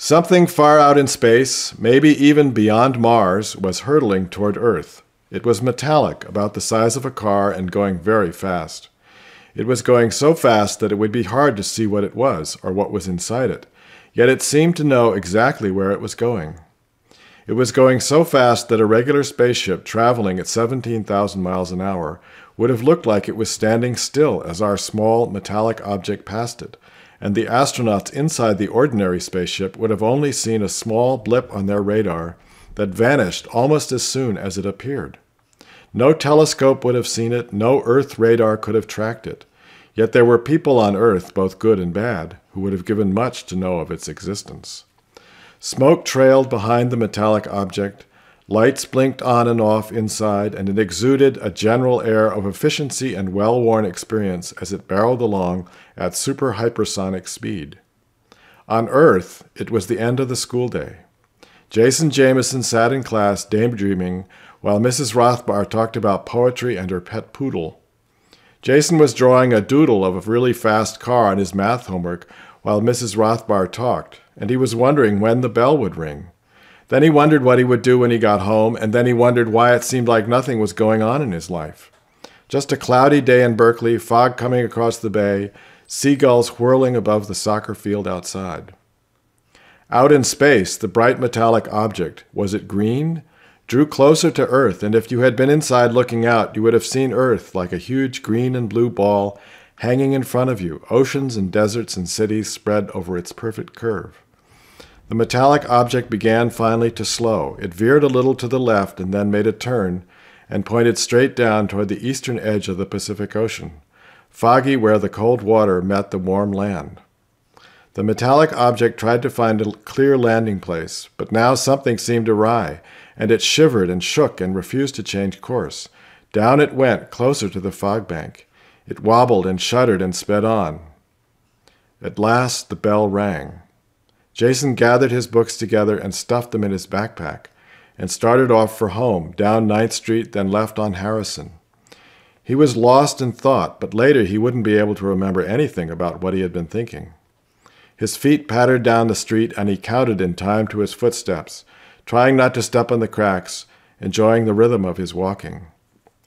Something far out in space, maybe even beyond Mars, was hurtling toward Earth. It was metallic, about the size of a car, and going very fast. It was going so fast that it would be hard to see what it was or what was inside it, yet it seemed to know exactly where it was going. It was going so fast that a regular spaceship traveling at 17,000 miles an hour would have looked like it was standing still as our small metallic object passed it, and the astronauts inside the ordinary spaceship would have only seen a small blip on their radar that vanished almost as soon as it appeared. No telescope would have seen it, no Earth radar could have tracked it. Yet there were people on Earth, both good and bad, who would have given much to know of its existence. Smoke trailed behind the metallic object, Lights blinked on and off inside, and it exuded a general air of efficiency and well worn experience as it barreled along at super hypersonic speed. On Earth, it was the end of the school day. Jason Jameson sat in class daydreaming while Mrs. Rothbar talked about poetry and her pet poodle. Jason was drawing a doodle of a really fast car on his math homework while Mrs. Rothbar talked, and he was wondering when the bell would ring. Then he wondered what he would do when he got home, and then he wondered why it seemed like nothing was going on in his life. Just a cloudy day in Berkeley, fog coming across the bay, seagulls whirling above the soccer field outside. Out in space, the bright metallic object, was it green? Drew closer to Earth, and if you had been inside looking out, you would have seen Earth like a huge green and blue ball hanging in front of you, oceans and deserts and cities spread over its perfect curve. The metallic object began finally to slow. It veered a little to the left and then made a turn and pointed straight down toward the eastern edge of the Pacific Ocean, foggy where the cold water met the warm land. The metallic object tried to find a clear landing place, but now something seemed awry, and it shivered and shook and refused to change course. Down it went, closer to the fog bank. It wobbled and shuddered and sped on. At last the bell rang. Jason gathered his books together and stuffed them in his backpack and started off for home, down Ninth Street, then left on Harrison. He was lost in thought, but later he wouldn't be able to remember anything about what he had been thinking. His feet pattered down the street and he counted in time to his footsteps, trying not to step on the cracks, enjoying the rhythm of his walking.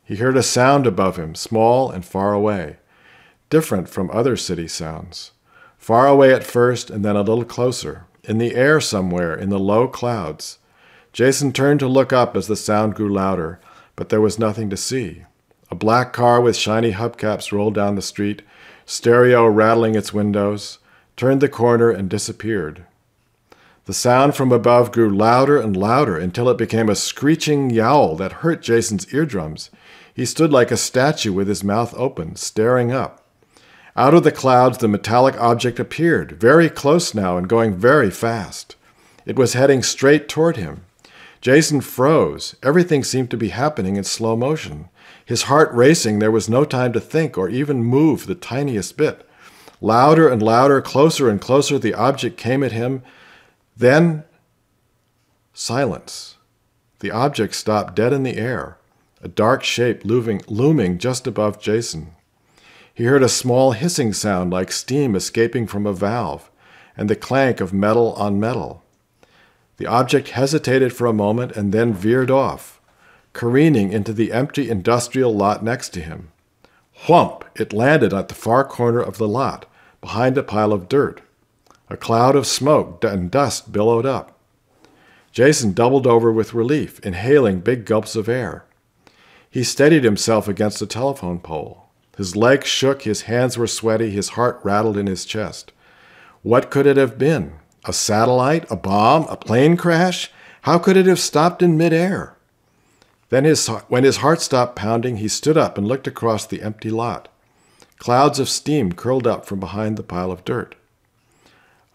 He heard a sound above him, small and far away, different from other city sounds far away at first and then a little closer, in the air somewhere, in the low clouds. Jason turned to look up as the sound grew louder, but there was nothing to see. A black car with shiny hubcaps rolled down the street, stereo rattling its windows, turned the corner and disappeared. The sound from above grew louder and louder until it became a screeching yowl that hurt Jason's eardrums. He stood like a statue with his mouth open, staring up. Out of the clouds, the metallic object appeared, very close now and going very fast. It was heading straight toward him. Jason froze. Everything seemed to be happening in slow motion. His heart racing, there was no time to think or even move the tiniest bit. Louder and louder, closer and closer, the object came at him. Then, silence. The object stopped dead in the air, a dark shape looming, looming just above Jason. He heard a small hissing sound like steam escaping from a valve, and the clank of metal on metal. The object hesitated for a moment and then veered off, careening into the empty industrial lot next to him. Whump! It landed at the far corner of the lot, behind a pile of dirt. A cloud of smoke and dust billowed up. Jason doubled over with relief, inhaling big gulps of air. He steadied himself against a telephone pole. His legs shook, his hands were sweaty, his heart rattled in his chest. What could it have been? A satellite? A bomb? A plane crash? How could it have stopped in midair? Then, his, when his heart stopped pounding, he stood up and looked across the empty lot. Clouds of steam curled up from behind the pile of dirt.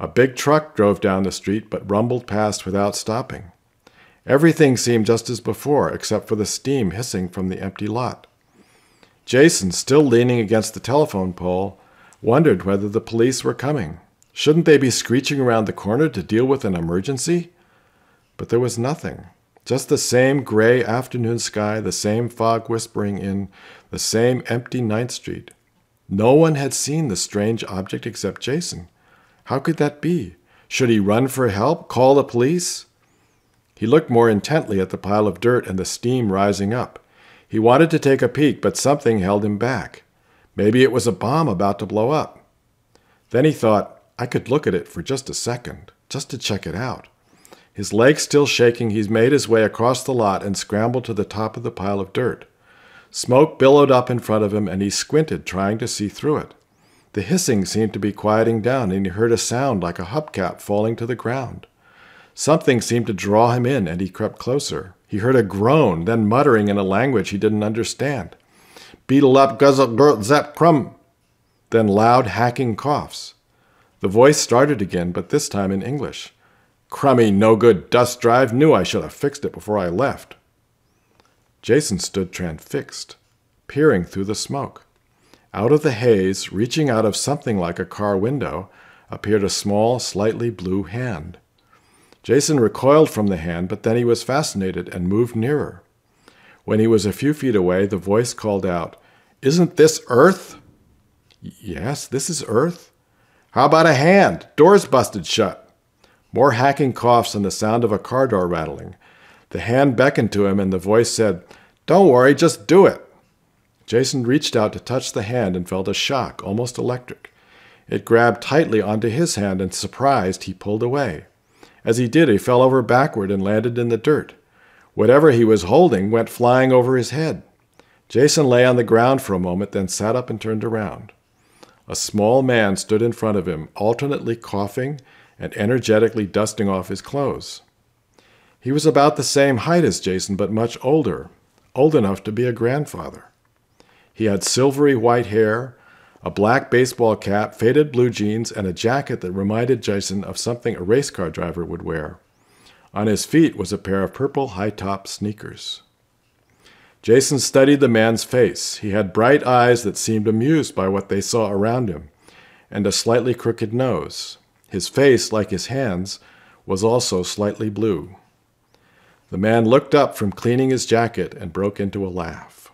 A big truck drove down the street but rumbled past without stopping. Everything seemed just as before, except for the steam hissing from the empty lot. Jason, still leaning against the telephone pole, wondered whether the police were coming. Shouldn't they be screeching around the corner to deal with an emergency? But there was nothing. Just the same gray afternoon sky, the same fog whispering in, the same empty Ninth Street. No one had seen the strange object except Jason. How could that be? Should he run for help? Call the police? He looked more intently at the pile of dirt and the steam rising up. He wanted to take a peek, but something held him back. Maybe it was a bomb about to blow up. Then he thought, I could look at it for just a second, just to check it out. His legs still shaking, he made his way across the lot and scrambled to the top of the pile of dirt. Smoke billowed up in front of him, and he squinted, trying to see through it. The hissing seemed to be quieting down, and he heard a sound like a hubcap falling to the ground. Something seemed to draw him in, and he crept closer. He heard a groan, then muttering in a language he didn't understand. Beetle up, guzzle, grr, zap, crumb. Then loud, hacking coughs. The voice started again, but this time in English. Crummy, no good dust drive. Knew I should have fixed it before I left. Jason stood transfixed, peering through the smoke. Out of the haze, reaching out of something like a car window, appeared a small, slightly blue hand. Jason recoiled from the hand, but then he was fascinated and moved nearer. When he was a few feet away, the voice called out, Isn't this Earth? Yes, this is Earth. How about a hand? Door's busted shut. More hacking coughs and the sound of a car door rattling. The hand beckoned to him, and the voice said, Don't worry, just do it. Jason reached out to touch the hand and felt a shock, almost electric. It grabbed tightly onto his hand, and surprised, he pulled away. As he did, he fell over backward and landed in the dirt. Whatever he was holding went flying over his head. Jason lay on the ground for a moment, then sat up and turned around. A small man stood in front of him, alternately coughing and energetically dusting off his clothes. He was about the same height as Jason, but much older, old enough to be a grandfather. He had silvery white hair, a black baseball cap, faded blue jeans, and a jacket that reminded Jason of something a race car driver would wear. On his feet was a pair of purple high top sneakers. Jason studied the man's face. He had bright eyes that seemed amused by what they saw around him, and a slightly crooked nose. His face, like his hands, was also slightly blue. The man looked up from cleaning his jacket and broke into a laugh.